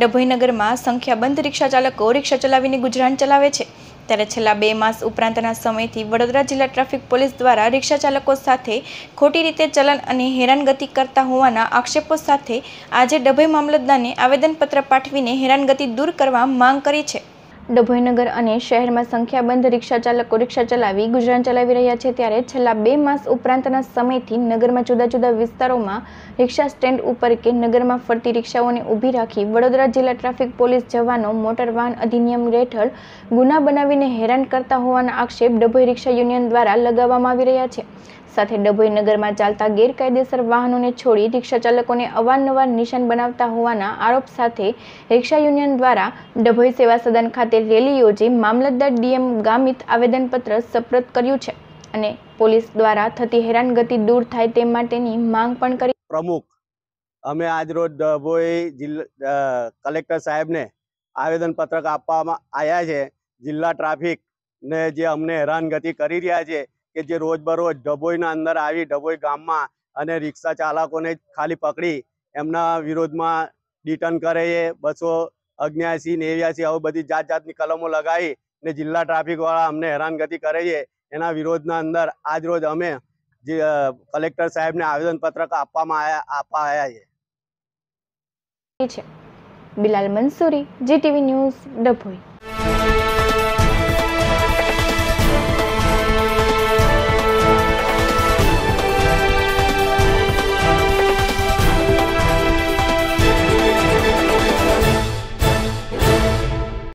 ડભોઈનગરમાં સંખ્યાબંધ રિક્ષા ચાલકો રિક્ષા ચલાવીને ગુજરાન ચલાવે છે ત્યારે છેલ્લા બે માસ ઉપરાંતના સમયથી વડોદરા જિલ્લા ટ્રાફિક પોલીસ દ્વારા રિક્ષા ચાલકો સાથે ખોટી રીતે ચલન અને હેરાનગતિ કરતા હોવાના આક્ષેપો સાથે આજે ડભોઈ મામલતદારને આવેદનપત્ર પાઠવીને હેરાનગતિ દૂર કરવા માંગ કરી છે ડભોઈનગર અને શહેરમાં સંખ્યાબંધ રિક્ષા ચાલકો રિક્ષા ચલાવી ગુજરાન ચલાવી રહ્યા છે ત્યારે છેલ્લા બે માસ ઉપરાંતના સમયથી નગરમાં જુદા જુદા વિસ્તારોમાં રિક્ષા સ્ટેન્ડ ઉપર કે નગરમાં ફરતી રિક્ષાઓને ઊભી રાખી વડોદરા જિલ્લા ટ્રાફિક પોલીસ જવાનો મોટર વાહન અધિનિયમ હેઠળ ગુના બનાવીને હેરાન કરતા હોવાનો આક્ષેપ ડભોઈ રિક્ષા યુનિયન દ્વારા લગાવવામાં આવી રહ્યા છે સાથે ડભોઈ નગરમાં ચાલતા ગેરકાયદેસર વાહનોને છોડી રિક્ષા ચાલકોને અવારનવાર નિશાન બનાવતા હોવાના આરોપ સાથે રિક્ષા યુનિયન દ્વારા ડભોઈ સેવા સદન ખાતે ખાતે રેલી યોજી મામલતદાર ડીએમ ગામિત આવેદનપત્ર સપ્રત કર્યું છે અને પોલીસ દ્વારા થતી હેરાનગતિ દૂર થાય તે માટેની માંગ પણ કરી પ્રમુખ અમે આજરોજ ડભોઈ જિલ્લા કલેક્ટર સાહેબને આવેદનપત્રક આપવામાં આવ્યા છે જિલ્લા ટ્રાફિક ને જે અમને હેરાનગતિ કરી રહ્યા છે કે જે રોજબરોજ ડભોઈના અંદર આવી ડભોઈ ગામમાં અને રિક્ષા ચાલકોને ખાલી પકડી એમના વિરોધમાં રિટર્ન કરે છે બસો અગ્યાસી નેવ્યાસી આવું બધી જાત જાતની કલમો લગાવી ને જિલ્લા ટ્રાફિક વાળા અમને હેરાનગતિ કરે છે એના વિરોધના અંદર આજ રોજ અમે જે કલેક્ટર સાહેબને આવેદનપત્રક આપવામાં આવ્યા આપવા આવ્યા છે બિલાલ મંસૂરી જીટીવી ન્યૂઝ ડભોઈ